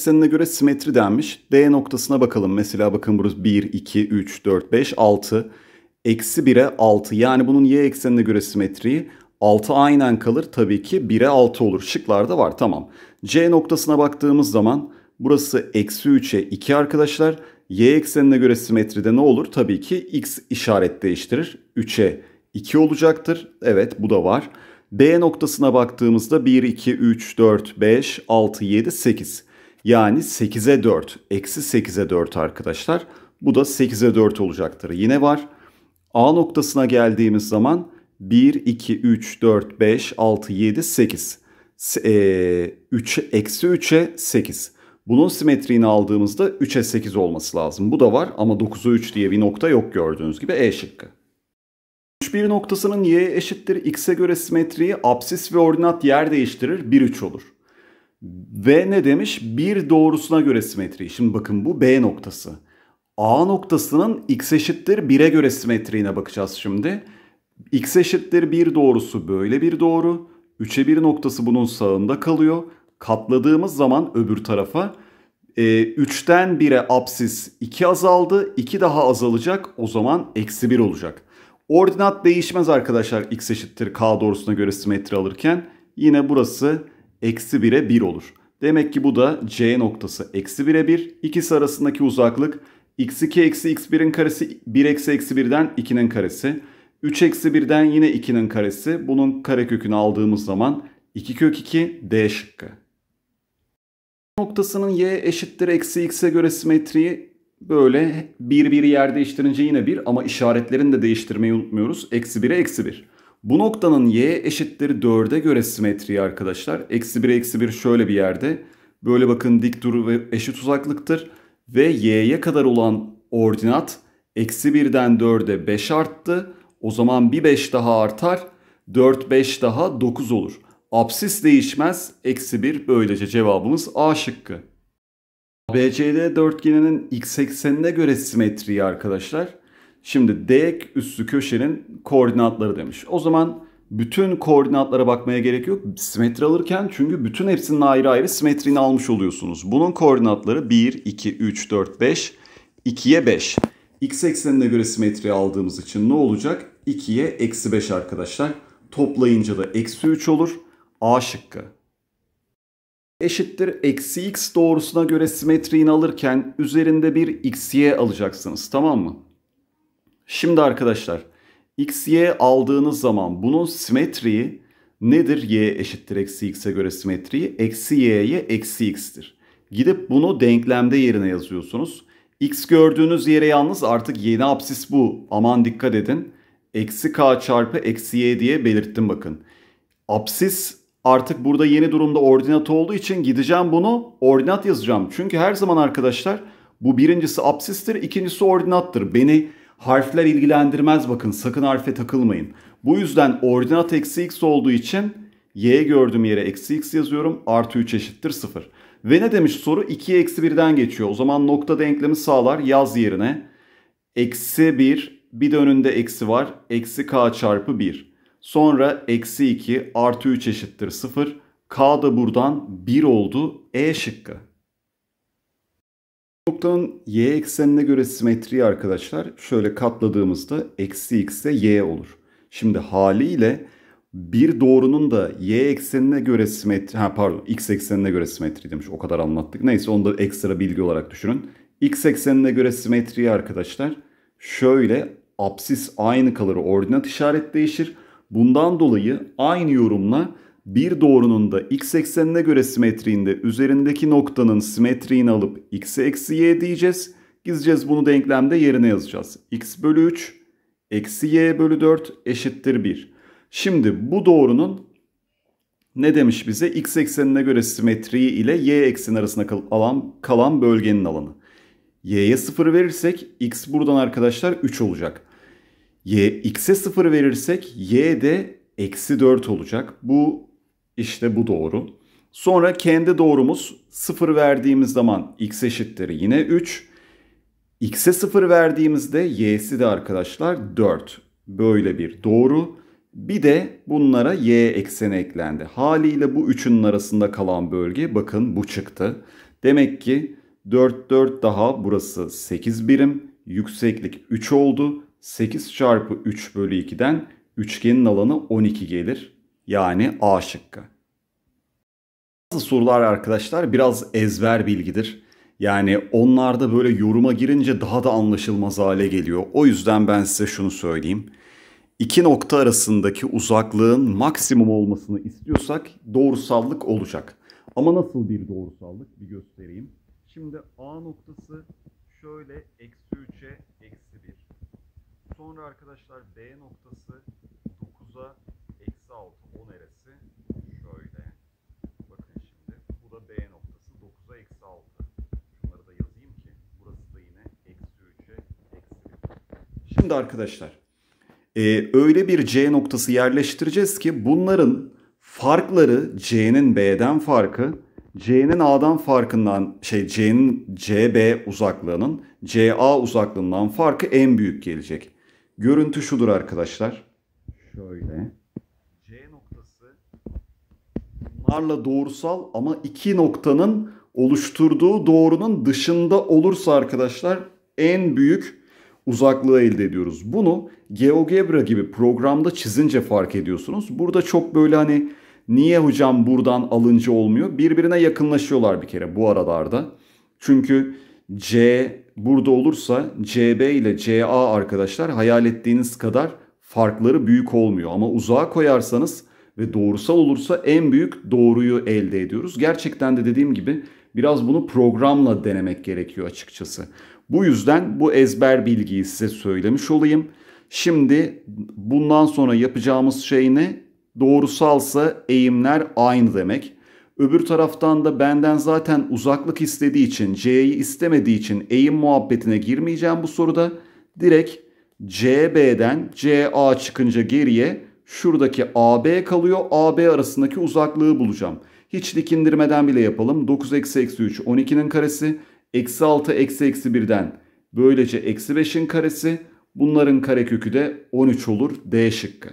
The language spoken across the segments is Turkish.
eksenine göre simetri denmiş. D noktasına bakalım. Mesela bakın burası 1, 2, 3, 4, 5, 6. Eksi 1'e 6. Yani bunun y eksenine göre simetriği 6 aynen kalır. Tabii ki 1'e 6 olur. Şıklarda var tamam. C noktasına baktığımız zaman burası eksi 3'e 2 arkadaşlar. Y eksenine göre simetride ne olur? Tabii ki x işaret değiştirir. 3'e 2 olacaktır. Evet bu da var. B noktasına baktığımızda 1, 2, 3, 4, 5, 6, 7, 8. Yani 8'e 4. Eksi 8'e 4 arkadaşlar. Bu da 8'e 4 olacaktır. Yine var. A noktasına geldiğimiz zaman 1, 2, 3, 4, 5, 6, 7, 8. E, 3, eksi 3'e 8. Bunun simetriğini aldığımızda 3'e 8 olması lazım. Bu da var ama 9'a 3 diye bir nokta yok gördüğünüz gibi E şıkkı. 3, 1 noktasının y'ye eşittir x'e göre simetriği absis ve ordinat yer değiştirir 1, 3 olur. Ve ne demiş? Bir doğrusuna göre simetri. Şimdi bakın bu B noktası. A noktasının x eşittir 1'e göre simetriğine bakacağız şimdi. x eşittir 1 doğrusu böyle bir doğru. 3'e 1 noktası bunun sağında kalıyor. Katladığımız zaman öbür tarafa e, 3'ten 1'e apsis 2 azaldı. 2 daha azalacak o zaman eksi 1 olacak. Ordinat değişmez arkadaşlar x eşittir k doğrusuna göre simetri alırken. Yine burası eksi 1'e 1 olur. Demek ki bu da C noktası eksi 1'e 1. İkisi arasındaki uzaklık x2 eksi x1'in karesi 1 eksi eksi 1'den 2'nin karesi. 3 eksi 1'den yine 2'nin karesi. Bunun karekökünü aldığımız zaman 2 kök 2 D şıkkı. Noktasının y eşittir eksi x'e göre simetriyi böyle bir bir yer değiştirince yine bir ama işaretlerini de değiştirmeyi unutmuyoruz. Eksi 1'e eksi 1. Bu noktanın y eşittir 4'e göre simetriği arkadaşlar. Eksi 1'e eksi 1 şöyle bir yerde. Böyle bakın dik dur ve eşit uzaklıktır. Ve y'ye kadar olan ordinat eksi 1'den 4'e 5 arttı. O zaman bir 5 daha artar. 4 5 daha 9 olur. Absis değişmez. Eksi 1 böylece cevabımız A şıkkı. BCD dörtgeninin x eksenine göre simetriği arkadaşlar. Şimdi D üssü köşenin koordinatları demiş. O zaman bütün koordinatlara bakmaya gerek yok. Simetri alırken çünkü bütün hepsinin ayrı ayrı simetrini almış oluyorsunuz. Bunun koordinatları 1, 2, 3, 4, 5, 2'ye 5. X eksenine göre simetri aldığımız için ne olacak? 2'ye eksi 5 arkadaşlar. Toplayınca da eksi 3 olur. A şıkkı. Eşittir eksi x doğrusuna göre simetriğini alırken üzerinde bir x'ye alacaksınız tamam mı? Şimdi arkadaşlar xy aldığınız zaman bunun simetriği nedir? y eşittir eksi x'e göre simetriği. Eksi y'ye eksi x'tir. Gidip bunu denklemde yerine yazıyorsunuz. x gördüğünüz yere yalnız artık yeni absis bu. Aman dikkat edin. Eksi k çarpı eksi y diye belirttim bakın. Absis artık burada yeni durumda ordinat olduğu için gideceğim bunu ordinat yazacağım. Çünkü her zaman arkadaşlar bu birincisi absistir, ikincisi ordinattır. Beni Harfler ilgilendirmez bakın sakın harfe takılmayın. Bu yüzden ordinat eksi x olduğu için y gördüğüm yere eksi x yazıyorum. Artı 3 eşittir 0. Ve ne demiş soru? 2'ye eksi 1'den geçiyor. O zaman nokta denklemi sağlar. Yaz yerine. Eksi 1 bir de önünde eksi var. Eksi k çarpı 1. Sonra eksi 2 artı 3 eşittir 0. K da buradan 1 oldu. E şıkkı. Noktanın y eksenine göre simetri arkadaşlar şöyle katladığımızda eksi x'e y olur. Şimdi haliyle bir doğrunun da y eksenine göre simetri, ha pardon x eksenine göre simetri demiş o kadar anlattık. Neyse onu da ekstra bilgi olarak düşünün. x eksenine göre simetri arkadaşlar şöyle apsis aynı kalır ordinat işaret değişir. Bundan dolayı aynı yorumla bir doğrunun da x eksenine göre simetriğinde üzerindeki noktanın simetriğini alıp x'e eksi y diyeceğiz. Gideceğiz bunu denklemde yerine yazacağız. x bölü 3 eksi y bölü 4 eşittir 1. Şimdi bu doğrunun ne demiş bize? X eksenine göre simetriği ile y ekseni arasında kal alan, kalan bölgenin alanı. y'ye 0 verirsek x buradan arkadaşlar 3 olacak. y x'e 0 verirsek y de eksi 4 olacak. Bu işte bu doğru. Sonra kendi doğrumuz 0 verdiğimiz zaman x eşittir yine 3. X'e 0 verdiğimizde y'si de arkadaşlar 4. Böyle bir doğru. Bir de bunlara y ekseni eklendi. Haliyle bu üçünün arasında kalan bölge bakın bu çıktı. Demek ki 4 4 daha burası 8 birim. Yükseklik 3 oldu. 8 çarpı 3 bölü 2'den üçgenin alanı 12 gelir. Yani A şıkkı. Bazı sorular arkadaşlar biraz ezber bilgidir. Yani onlarda böyle yoruma girince daha da anlaşılmaz hale geliyor. O yüzden ben size şunu söyleyeyim. İki nokta arasındaki uzaklığın maksimum olmasını istiyorsak doğrusallık olacak. Ama nasıl bir doğrusallık bir göstereyim. Şimdi A noktası şöyle eksi 3'e eksi 1. Sonra arkadaşlar B noktası 9'a 6 10 eresi şöyle. Bakın şimdi bu da B noktası 9'a eksi 6. Şunları da yazayım ki burası da yine eksi 3'e eksi 1. Şimdi arkadaşlar e, öyle bir C noktası yerleştireceğiz ki bunların farkları C'nin B'den farkı C'nin A'dan farkından şey C'nin CB uzaklığının CA uzaklığından farkı en büyük gelecek. Görüntü şudur arkadaşlar. Şöyle. Arla doğrusal ama iki noktanın oluşturduğu doğrunun dışında olursa arkadaşlar en büyük uzaklığı elde ediyoruz. Bunu GeoGebra gibi programda çizince fark ediyorsunuz. Burada çok böyle hani niye hocam buradan alıncı olmuyor? Birbirine yakınlaşıyorlar bir kere bu aralarda. Çünkü C burada olursa CB ile CA arkadaşlar hayal ettiğiniz kadar farkları büyük olmuyor. Ama uzağa koyarsanız ve doğrusal olursa en büyük doğruyu elde ediyoruz. Gerçekten de dediğim gibi biraz bunu programla denemek gerekiyor açıkçası. Bu yüzden bu ezber bilgiyi size söylemiş olayım. Şimdi bundan sonra yapacağımız şey ne? Doğrusalsa eğimler aynı demek. Öbür taraftan da benden zaten uzaklık istediği için, C'yi istemediği için eğim muhabbetine girmeyeceğim bu soruda. Direkt CB'den CA çıkınca geriye Şuradaki AB kalıyor. AB arasındaki uzaklığı bulacağım. Hiç dikindirmeden bile yapalım. 9 eksi eksi 3 12'nin karesi. Eksi 6 eksi eksi 1'den. Böylece eksi 5'in karesi. Bunların karekökü de 13 olur. D şıkkı.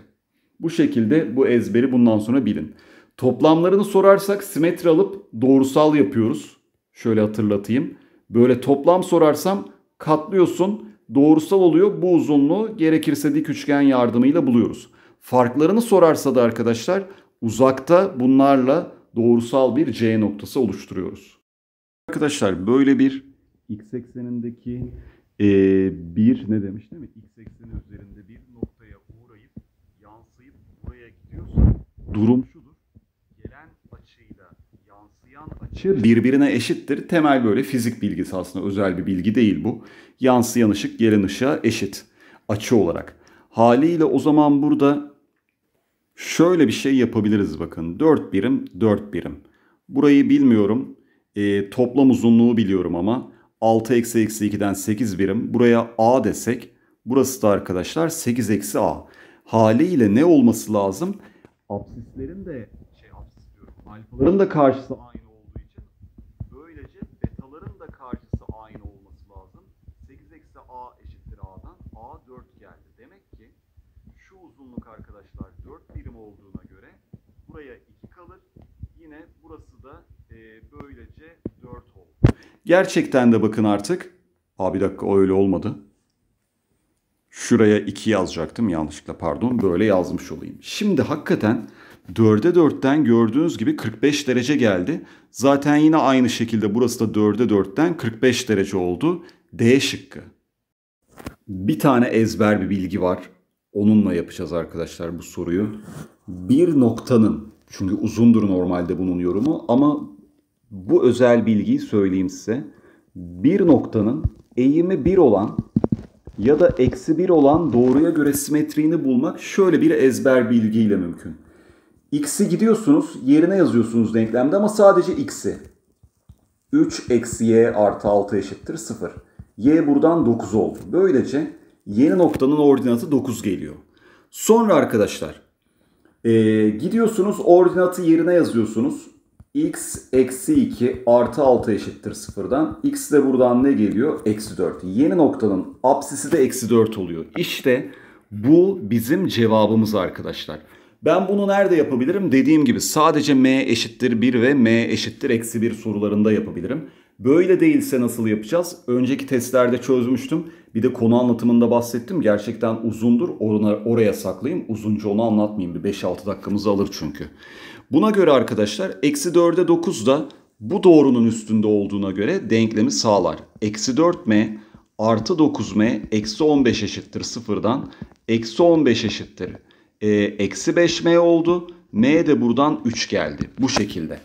Bu şekilde bu ezberi bundan sonra bilin. Toplamlarını sorarsak simetri alıp doğrusal yapıyoruz. Şöyle hatırlatayım. Böyle toplam sorarsam katlıyorsun doğrusal oluyor. Bu uzunluğu gerekirse dik üçgen yardımıyla buluyoruz. Farklarını sorarsa da arkadaşlar uzakta bunlarla doğrusal bir C noktası oluşturuyoruz. Arkadaşlar böyle bir x eksenindeki e, bir ne demiş değil mi? X ekseni üzerinde bir noktaya uğrayıp yansıyıp buraya gidiyorsa durum şudur. Gelen açıyla yansıyan açı birbirine eşittir. Temel böyle fizik bilgisi aslında özel bir bilgi değil bu. Yansıyan ışık gelen ışığa eşit açı olarak. Haliyle o zaman burada Şöyle bir şey yapabiliriz bakın. 4 birim 4 birim. Burayı bilmiyorum. E, toplam uzunluğu biliyorum ama 6 eksi eksi 2'den 8 birim. Buraya A desek burası da arkadaşlar 8 eksi A. Haliyle ne olması lazım? Absislerin de şey absis diyorum. Alfaların da karşısı aynı uzunluk arkadaşlar 4 birim olduğuna göre buraya 2 kalır. Yine burası da e, böylece 4 oldu. Gerçekten de bakın artık. Aa bir dakika öyle olmadı. Şuraya 2 yazacaktım yanlışlıkla pardon. Böyle yazmış olayım. Şimdi hakikaten 4'e 4'ten gördüğünüz gibi 45 derece geldi. Zaten yine aynı şekilde burası da 4'e 4'ten 45 derece oldu. D şıkkı. Bir tane ezber bir bilgi var. Onunla yapacağız arkadaşlar bu soruyu. Bir noktanın, çünkü uzundur normalde bunun yorumu ama bu özel bilgiyi söyleyeyim size. Bir noktanın eğimi 1 olan ya da eksi 1 olan doğruya göre simetriğini bulmak şöyle bir ezber bilgiyle mümkün. X'i gidiyorsunuz yerine yazıyorsunuz denklemde ama sadece X'i. 3 eksi y artı 6 eşittir 0. Y buradan 9 oldu. Böylece yeni noktanın ordinatı 9 geliyor. Sonra arkadaşlar e, gidiyorsunuz ordinatı yerine yazıyorsunuz. x eksi 2 artı 6 eşittir sıfırdan. x de buradan ne geliyor? Eksi 4. Yeni noktanın apsisi de eksi 4 oluyor. İşte bu bizim cevabımız arkadaşlar. Ben bunu nerede yapabilirim? Dediğim gibi sadece m eşittir 1 ve m eşittir eksi 1 sorularında yapabilirim. Böyle değilse nasıl yapacağız? Önceki testlerde çözmüştüm. Bir de konu anlatımında bahsettim. Gerçekten uzundur. Orana, oraya saklayayım. Uzunca onu anlatmayayım. Bir 5-6 dakikamızı alır çünkü. Buna göre arkadaşlar eksi 4'e 9 da bu doğrunun üstünde olduğuna göre denklemi sağlar. Eksi 4m artı 9m eksi 15 eşittir sıfırdan. Eksi 15 eşittir. Ee, eksi 5m oldu. M de buradan 3 geldi. Bu şekilde.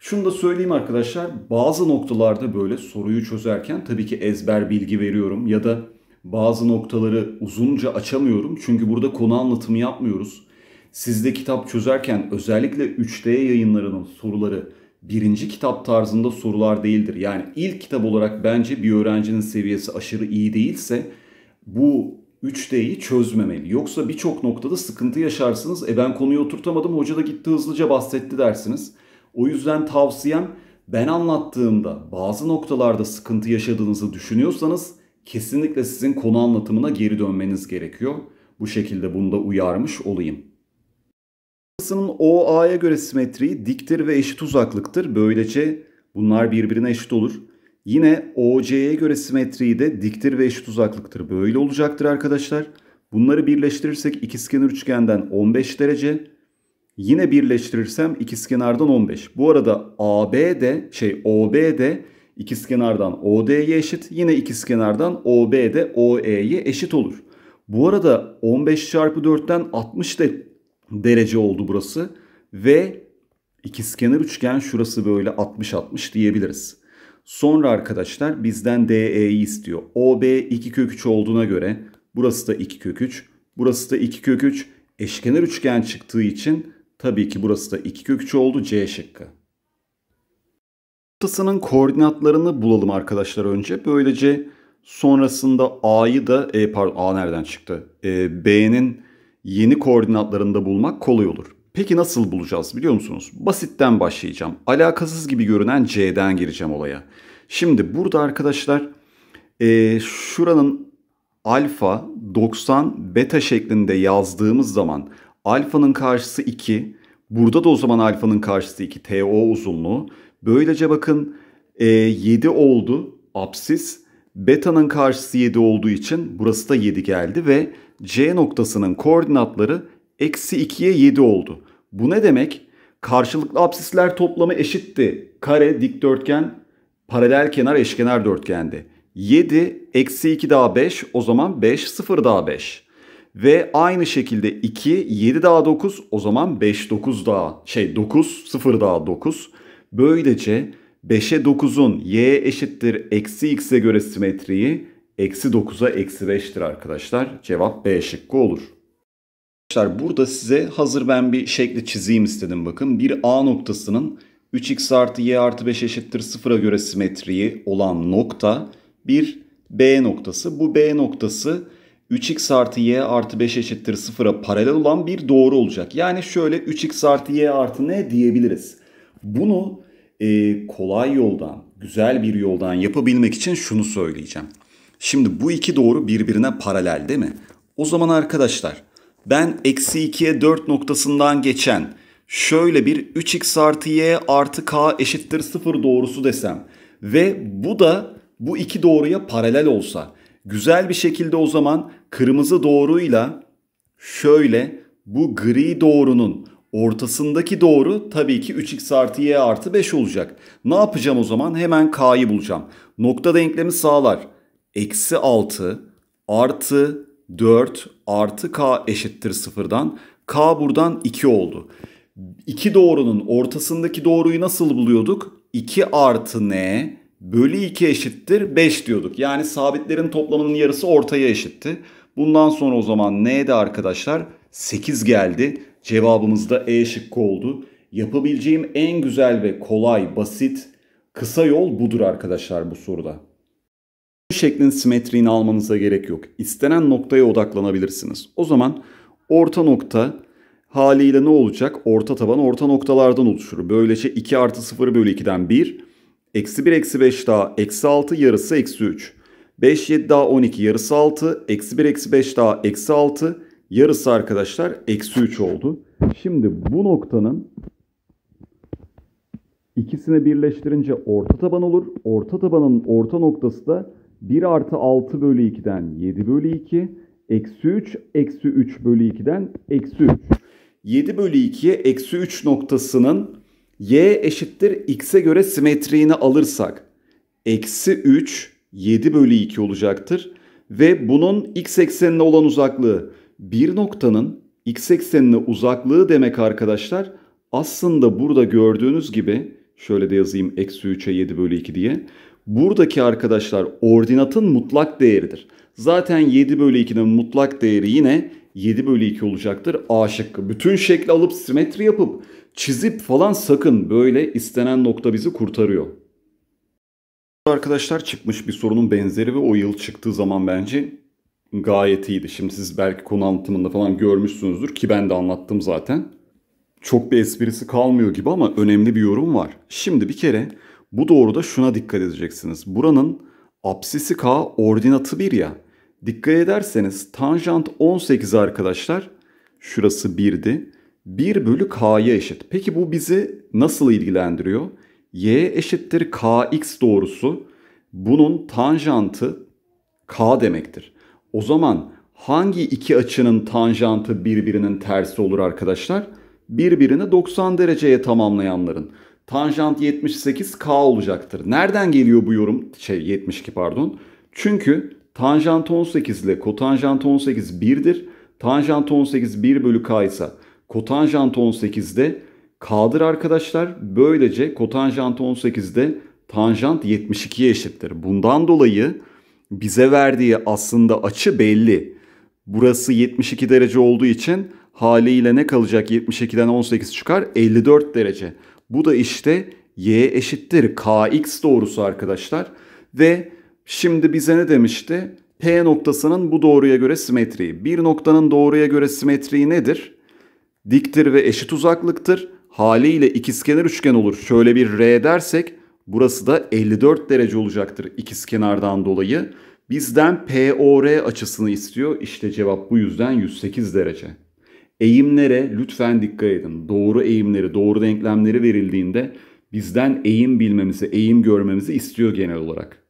Şunu da söyleyeyim arkadaşlar bazı noktalarda böyle soruyu çözerken tabii ki ezber bilgi veriyorum ya da bazı noktaları uzunca açamıyorum. Çünkü burada konu anlatımı yapmıyoruz. Siz de kitap çözerken özellikle 3D yayınlarının soruları birinci kitap tarzında sorular değildir. Yani ilk kitap olarak bence bir öğrencinin seviyesi aşırı iyi değilse bu 3D'yi çözmemeli. Yoksa birçok noktada sıkıntı yaşarsınız. E ben konuyu oturtamadım hoca da gitti hızlıca bahsetti dersiniz. O yüzden tavsiyem ben anlattığımda bazı noktalarda sıkıntı yaşadığınızı düşünüyorsanız kesinlikle sizin konu anlatımına geri dönmeniz gerekiyor. Bu şekilde bunu da uyarmış olayım. Kısının OA'ya göre simetriği diktir ve eşit uzaklıktır. Böylece bunlar birbirine eşit olur. Yine OC'ye göre simetriği de diktir ve eşit uzaklıktır. Böyle olacaktır arkadaşlar. Bunları birleştirirsek ikizkenar üçgenden 15 derece, Yine birleştirirsem ikizkenardan 15. Bu arada AB de şey OB de ikizkenardan OD'ye eşit. Yine ikizkenardan OB de OE'ye eşit olur. Bu arada 15 çarpı 4'ten 60 de derece oldu burası. Ve ikizkenar üçgen şurası böyle 60-60 diyebiliriz. Sonra arkadaşlar bizden DE'yi istiyor. OB 2 kök 3 olduğuna göre burası da 2 kök 3. Burası da 2 kök 3. Eşkenar üçgen çıktığı için Tabii ki burası da 2 kök 3 oldu C şıkkı. Noktasının koordinatlarını bulalım arkadaşlar önce. Böylece sonrasında A'yı da e, pardon A nereden çıktı? E, B'nin yeni koordinatlarını da bulmak kolay olur. Peki nasıl bulacağız biliyor musunuz? Basitten başlayacağım. Alakasız gibi görünen C'den gireceğim olaya. Şimdi burada arkadaşlar e, şuranın alfa 90 beta şeklinde yazdığımız zaman Alfanın karşısı 2. Burada da o zaman alfanın karşısı 2. TO uzunluğu. Böylece bakın e, 7 oldu apsis. Beta'nın karşısı 7 olduğu için burası da 7 geldi ve C noktasının koordinatları eksi 2'ye 7 oldu. Bu ne demek? Karşılıklı apsisler toplamı eşitti. Kare, dikdörtgen, paralel kenar, eşkenar dörtgendi. 7, eksi 2 daha 5 o zaman 5, 0 daha 5. Ve aynı şekilde 2, 7 daha 9 o zaman 5, 9 daha şey 9, 0 daha 9. Böylece 5'e 9'un y eşittir eksi x'e göre simetriyi eksi 9'a eksi 5'tir arkadaşlar. Cevap B şıkkı olur. Arkadaşlar burada size hazır ben bir şekli çizeyim istedim bakın. Bir A noktasının 3x artı y artı 5 eşittir 0'a göre simetriyi olan nokta bir B noktası. Bu B noktası 3x artı y artı 5 eşittir 0'a paralel olan bir doğru olacak. Yani şöyle 3x artı y artı ne diyebiliriz. Bunu e, kolay yoldan, güzel bir yoldan yapabilmek için şunu söyleyeceğim. Şimdi bu iki doğru birbirine paralel değil mi? O zaman arkadaşlar ben eksi 2'ye 4 noktasından geçen şöyle bir 3x artı y artı k eşittir 0 doğrusu desem ve bu da bu iki doğruya paralel olsa Güzel bir şekilde o zaman kırmızı doğruyla şöyle bu gri doğrunun ortasındaki doğru tabii ki 3x artı y artı 5 olacak. Ne yapacağım o zaman? Hemen k'yı bulacağım. Nokta denklemi sağlar. Eksi 6 artı 4 artı k eşittir sıfırdan. K buradan 2 oldu. 2 doğrunun ortasındaki doğruyu nasıl buluyorduk? 2 artı n bölü 2 eşittir 5 diyorduk. Yani sabitlerin toplamının yarısı ortaya eşitti. Bundan sonra o zaman neydi arkadaşlar? 8 geldi. Cevabımız da E şıkkı oldu. Yapabileceğim en güzel ve kolay, basit, kısa yol budur arkadaşlar bu soruda. Bu şeklin simetriğini almanıza gerek yok. İstenen noktaya odaklanabilirsiniz. O zaman orta nokta haliyle ne olacak? Orta taban orta noktalardan oluşur. Böylece 2 artı 0 bölü 2'den 1, Eksi 1 eksi 5 daha eksi 6 yarısı eksi 3. 5 7 daha 12 yarısı 6. Eksi 1 eksi 5 daha eksi 6. Yarısı arkadaşlar eksi 3 oldu. Şimdi bu noktanın ikisini birleştirince orta taban olur. Orta tabanın orta noktası da 1 artı 6 bölü 2'den 7 bölü 2. Eksi 3 eksi 3 bölü 2'den eksi 3. 7 bölü 2'ye eksi 3 noktasının y eşittir x'e göre simetriğini alırsak eksi 3 7 bölü 2 olacaktır. Ve bunun x eksenine olan uzaklığı bir noktanın x eksenine uzaklığı demek arkadaşlar aslında burada gördüğünüz gibi şöyle de yazayım eksi 3'e 7 bölü 2 diye. Buradaki arkadaşlar ordinatın mutlak değeridir. Zaten 7 bölü 2'nin mutlak değeri yine 7 bölü 2 olacaktır. A şıkkı. Bütün şekli alıp simetri yapıp çizip falan sakın böyle istenen nokta bizi kurtarıyor. Arkadaşlar çıkmış bir sorunun benzeri ve o yıl çıktığı zaman bence gayet iyiydi. Şimdi siz belki konu anlatımında falan görmüşsünüzdür ki ben de anlattım zaten. Çok bir esprisi kalmıyor gibi ama önemli bir yorum var. Şimdi bir kere bu doğruda şuna dikkat edeceksiniz. Buranın absisi k ordinatı 1 ya. Dikkat ederseniz tanjant 18 arkadaşlar şurası 1'di. 1 bölü k'ya eşit. Peki bu bizi nasıl ilgilendiriyor? y eşittir kx doğrusu bunun tanjantı k demektir. O zaman hangi iki açının tanjantı birbirinin tersi olur arkadaşlar? Birbirini 90 dereceye tamamlayanların. Tanjant 78 k olacaktır. Nereden geliyor bu yorum? Şey 72 pardon. Çünkü tanjant 18 ile kotanjant 18 1'dir. Tanjant 18 1 bölü k ise kotanjant 18'de K'dır arkadaşlar. Böylece kotanjant 18'de tanjant 72'ye eşittir. Bundan dolayı bize verdiği aslında açı belli. Burası 72 derece olduğu için haliyle ne kalacak? 72'den 18 çıkar 54 derece. Bu da işte y eşittir kx doğrusu arkadaşlar. Ve şimdi bize ne demişti? P noktasının bu doğruya göre simetriği. Bir noktanın doğruya göre simetriği nedir? diktir ve eşit uzaklıktır. Haliyle ikizkenar üçgen olur. Şöyle bir R dersek burası da 54 derece olacaktır ikizkenardan dolayı. Bizden POR açısını istiyor. İşte cevap bu yüzden 108 derece. Eğimlere lütfen dikkat edin. Doğru eğimleri, doğru denklemleri verildiğinde bizden eğim bilmemizi, eğim görmemizi istiyor genel olarak.